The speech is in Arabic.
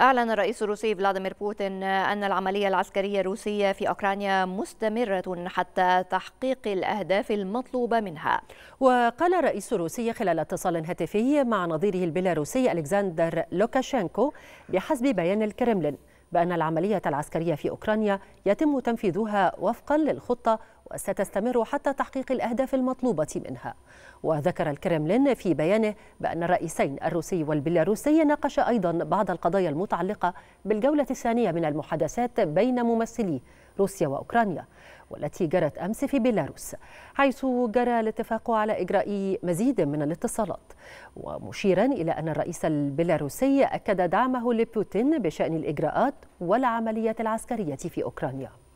أعلن الرئيس الروسي فلاديمير بوتين أن العملية العسكرية الروسية في أوكرانيا مستمرة حتى تحقيق الأهداف المطلوبة منها وقال الرئيس الروسي خلال اتصال هاتفي مع نظيره البيلاروسي ألكسندر لوكاشينكو بحسب بيان الكرملين بأن العملية العسكرية في أوكرانيا يتم تنفيذها وفقا للخطة وستستمر حتى تحقيق الأهداف المطلوبة منها وذكر الكرملين في بيانه بأن الرئيسين الروسي والبيلاروسي ناقشا أيضا بعض القضايا المتعلقة بالجولة الثانية من المحادثات بين ممثلي روسيا وأوكرانيا والتي جرت أمس في بيلاروس حيث جرى الاتفاق على إجراء مزيد من الاتصالات ومشيرا إلى أن الرئيس البيلاروسي أكد دعمه لبوتين بشأن الإجراءات والعمليات العسكرية في أوكرانيا